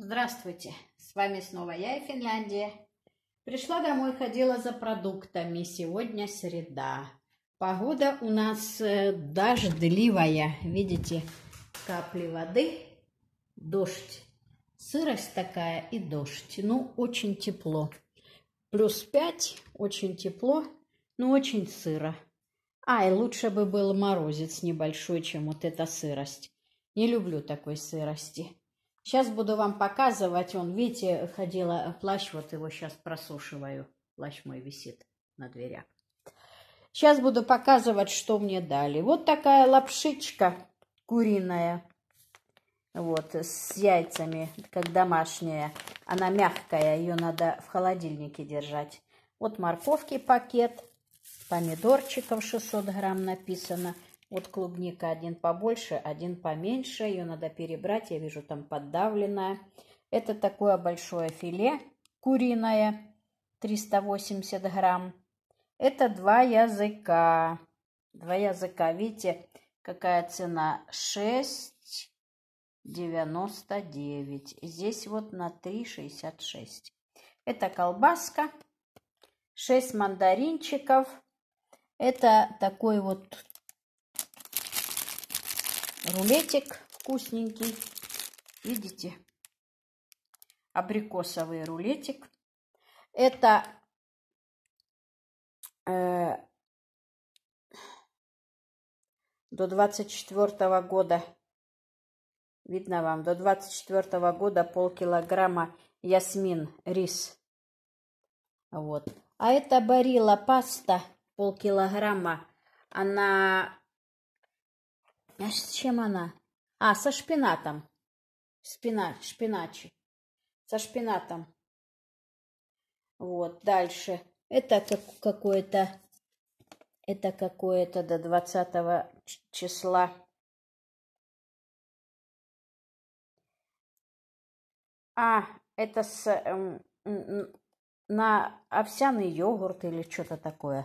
Здравствуйте, с вами снова я и Финляндия. Пришла домой, ходила за продуктами. Сегодня среда. Погода у нас э, дождливая. Видите, капли воды, дождь. Сырость такая и дождь. Ну, очень тепло. Плюс 5, очень тепло, но очень сыро. Ай, лучше бы был морозец небольшой, чем вот эта сырость. Не люблю такой сырости. Сейчас буду вам показывать. Он, видите, ходила плащ, вот его сейчас просушиваю. Плащ мой висит на дверях. Сейчас буду показывать, что мне дали. Вот такая лапшичка куриная. Вот, с яйцами, как домашняя. Она мягкая, ее надо в холодильнике держать. Вот морковки пакет, помидорчиков 600 грамм написано – вот клубника один побольше, один поменьше. Ее надо перебрать. Я вижу там поддавленная. Это такое большое филе куриное, 380 грамм. Это два языка. Два языка. Видите, какая цена? 6,99. Здесь вот на 3,66. Это колбаска. 6 мандаринчиков. Это такой вот рулетик вкусненький. Видите? Абрикосовый рулетик. Это э, до 24 -го года. Видно вам, до 24 -го года полкилограмма ясмин, рис. Вот. А это барила паста полкилограмма. Она а с чем она? А, со шпинатом. Спина, шпиначи. Со шпинатом. Вот, дальше. Это какое-то... Это какое-то до 20 числа. А, это с... Эм, на овсяный йогурт или что-то такое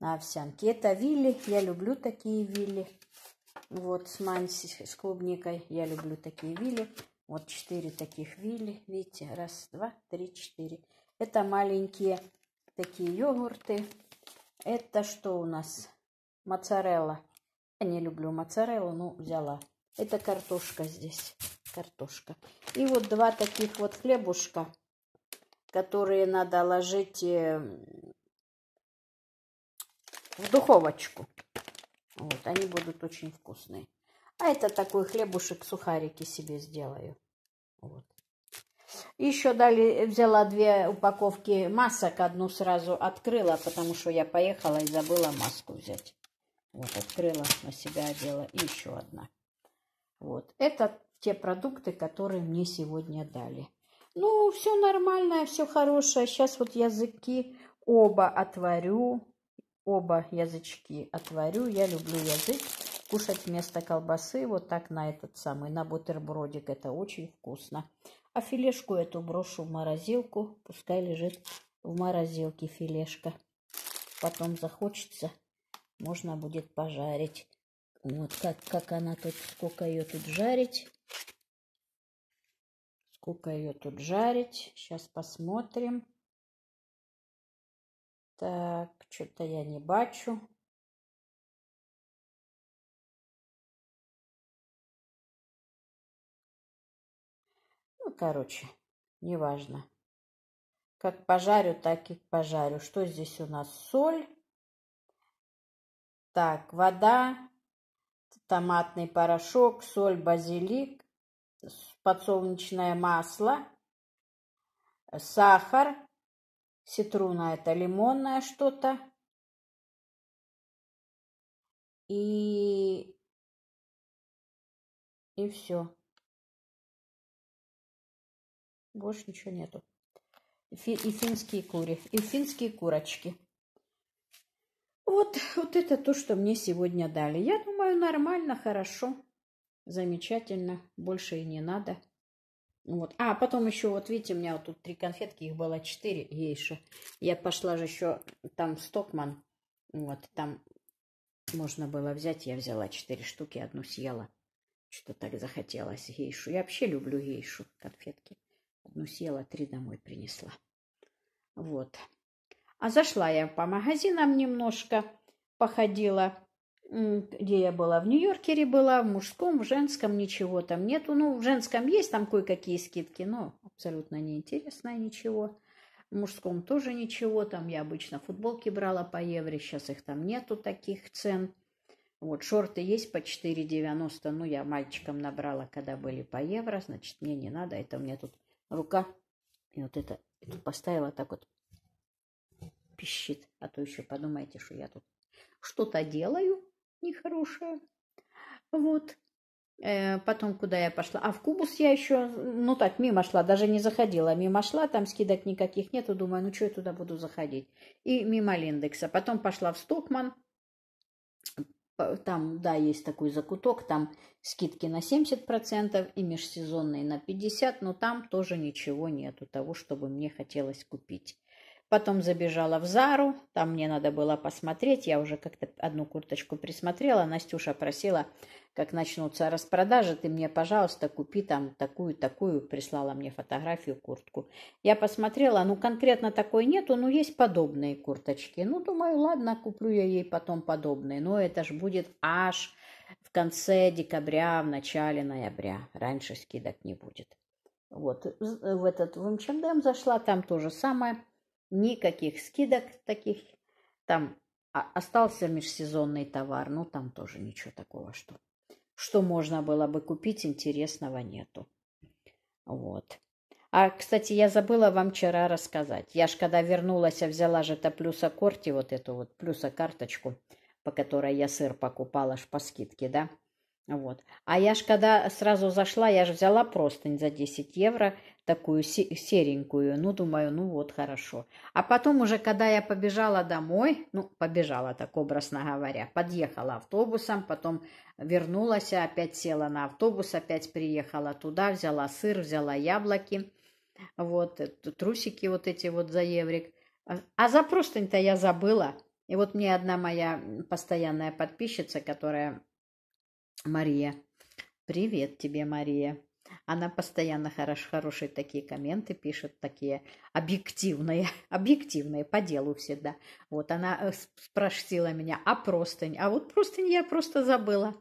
на овсянке. Это вилли. Я люблю такие вилли. Вот с манси, с клубникой. Я люблю такие вилли. Вот четыре таких вилли. Видите, раз, два, три, четыре. Это маленькие такие йогурты. Это что у нас? Моцарелла. Я не люблю моцареллу, но взяла. Это картошка здесь. Картошка. И вот два таких вот хлебушка, которые надо ложить эм, в духовочку. Вот, они будут очень вкусные. А это такой хлебушек, сухарики себе сделаю. Вот. Еще дали, взяла две упаковки масок, одну сразу открыла, потому что я поехала и забыла маску взять. Вот, открыла, на себя одела, и еще одна. Вот, это те продукты, которые мне сегодня дали. Ну, все нормальное, все хорошее. Сейчас вот языки оба отварю, оба язычки отварю. Я люблю язык. Кушать вместо колбасы вот так на этот самый, на бутербродик. Это очень вкусно. А филешку эту брошу в морозилку. Пускай лежит в морозилке филешка. Потом захочется, можно будет пожарить. Вот как, как она тут, сколько ее тут жарить. Сколько ее тут жарить. Сейчас посмотрим. Так, что-то я не бачу. Ну, короче, неважно. Как пожарю, так и пожарю. Что здесь у нас? Соль. Так, вода, томатный порошок, соль, базилик, подсолнечное масло, сахар – Ситруна это лимонное что-то. И... И все. Больше ничего нету. И, и финские кури. И финские курочки. Вот, вот это то, что мне сегодня дали. Я думаю, нормально, хорошо, замечательно. Больше и не надо. Вот. А, потом еще, вот видите, у меня вот тут три конфетки, их было четыре, еще. Я пошла же еще, там Стокман, вот, там можно было взять, я взяла четыре штуки, одну съела. Что-то так захотелось гейшу. Я вообще люблю гейшу, конфетки. Одну съела, три домой принесла. Вот. А зашла я по магазинам немножко, походила где я была, в Нью-Йоркере была, в мужском, в женском ничего там нету. Ну, в женском есть там кое-какие скидки, но абсолютно неинтересно ничего. В мужском тоже ничего, там я обычно футболки брала по евро, сейчас их там нету таких цен. Вот шорты есть по 4,90, ну я мальчикам набрала, когда были по евро, значит мне не надо, это мне тут рука, и вот это, и поставила так вот, пищит, а то еще подумайте, что я тут что-то делаю, нехорошее. Вот. Э, потом куда я пошла? А в Кубус я еще, ну так, мимо шла, даже не заходила. Мимо шла, там скидок никаких нету. Думаю, ну что я туда буду заходить? И мимо Линдекса. Потом пошла в Стокман. Там, да, есть такой закуток, там скидки на 70% и межсезонные на 50%, но там тоже ничего нету того, чтобы мне хотелось купить. Потом забежала в Зару, там мне надо было посмотреть, я уже как-то одну курточку присмотрела, Настюша просила, как начнутся распродажи, ты мне, пожалуйста, купи там такую-такую, прислала мне фотографию, куртку. Я посмотрела, ну конкретно такой нету, но есть подобные курточки. Ну, думаю, ладно, куплю я ей потом подобные, но это ж будет аж в конце декабря, в начале ноября, раньше скидок не будет. Вот, в этот, в МЧМДМ H&M зашла, там то же самое – никаких скидок таких. Там остался межсезонный товар, ну там тоже ничего такого, что, что можно было бы купить, интересного нету. Вот. А, кстати, я забыла вам вчера рассказать. Я ж когда вернулась, я а взяла же то плюса корти, вот эту вот плюса карточку, по которой я сыр покупала аж по скидке, да? Вот. А я ж когда сразу зашла, я же взяла простынь за 10 евро, такую серенькую. Ну, думаю, ну вот, хорошо. А потом уже, когда я побежала домой, ну, побежала, так образно говоря, подъехала автобусом, потом вернулась, опять села на автобус, опять приехала туда, взяла сыр, взяла яблоки, вот, э, трусики вот эти вот за еврик. А, а за простынь-то я забыла. И вот мне одна моя постоянная подписчица, которая Мария, привет тебе, Мария, она постоянно хорош, хорошие такие комменты пишет, такие объективные, объективные, по делу всегда. Вот она э, спросила меня, а простынь? А вот простынь я просто забыла.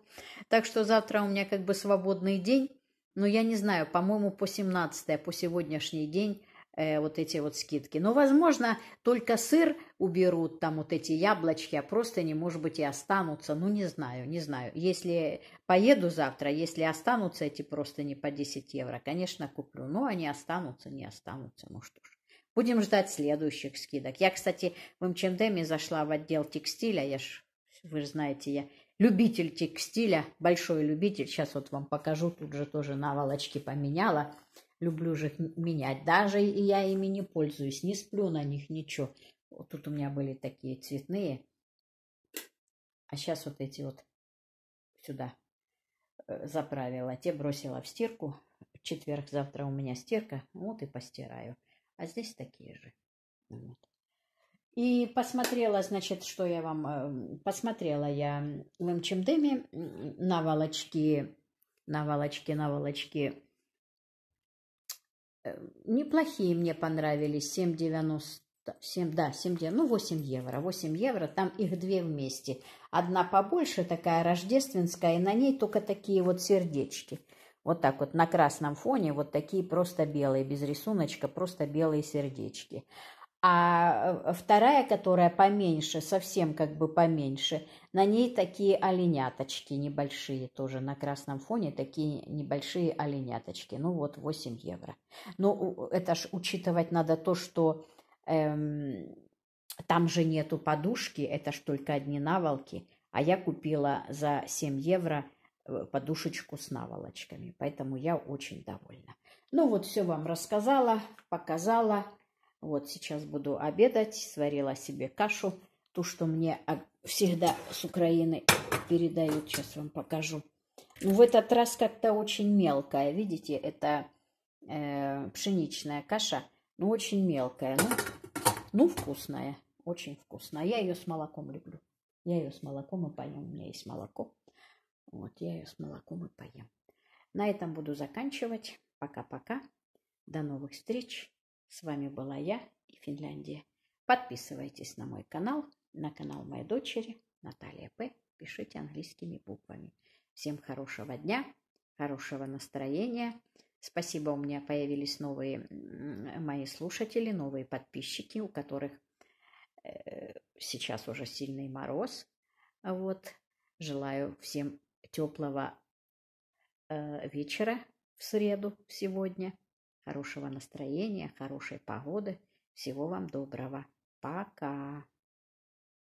Так что завтра у меня как бы свободный день, но ну, я не знаю, по-моему, по 17 а по сегодняшний день э, вот эти вот скидки. Но, возможно, только сыр уберут, там вот эти яблочки, а просто не может быть и останутся. Ну, не знаю, не знаю. Если поеду завтра, если останутся эти просто не по 10 евро, конечно, куплю. Но они останутся, не останутся, ну что ж. Будем ждать следующих скидок. Я, кстати, в МЧМДМе зашла в отдел текстиля. Я ж, вы же знаете, я любитель текстиля, большой любитель. Сейчас вот вам покажу, тут же тоже наволочки поменяла люблю же их менять. Даже и я ими не пользуюсь, не сплю на них ничего. Вот тут у меня были такие цветные. А сейчас вот эти вот сюда э, заправила. Те бросила в стирку. В четверг завтра у меня стирка. Вот и постираю. А здесь такие же. Вот. И посмотрела, значит, что я вам... Э, посмотрела я в МЧМДМе волочки, на волочки неплохие мне понравились, 7,90. 7, да, 7, ну 8 евро, 8 евро, там их две вместе. Одна побольше, такая рождественская, и на ней только такие вот сердечки. Вот так вот на красном фоне вот такие просто белые, без рисуночка, просто белые сердечки а вторая, которая поменьше, совсем как бы поменьше, на ней такие оленяточки небольшие тоже на красном фоне, такие небольшие оленяточки. Ну вот 8 евро. Но ну, это ж учитывать надо то, что эм, там же нету подушки, это ж только одни наволки. А я купила за 7 евро э, подушечку с наволочками, поэтому я очень довольна. Ну вот все вам рассказала, показала. Вот сейчас буду обедать. Сварила себе кашу. Ту, что мне всегда с Украины передают. Сейчас вам покажу. Ну, в этот раз как-то очень мелкая. Видите, это э, пшеничная каша. Ну, очень мелкая. Ну, ну, вкусная. Очень вкусная. Я ее с молоком люблю. Я ее с молоком и поем. У меня есть молоко. Вот, я ее с молоком и поем. На этом буду заканчивать. Пока-пока. До новых встреч. С вами была я и Финляндия. Подписывайтесь на мой канал, на канал моей дочери Наталья П. Пишите английскими буквами. Всем хорошего дня, хорошего настроения. Спасибо, у меня появились новые мои слушатели, новые подписчики, у которых э, сейчас уже сильный мороз. Вот. Желаю всем теплого э, вечера в среду сегодня. Хорошего настроения, хорошей погоды. Всего вам доброго. Пока.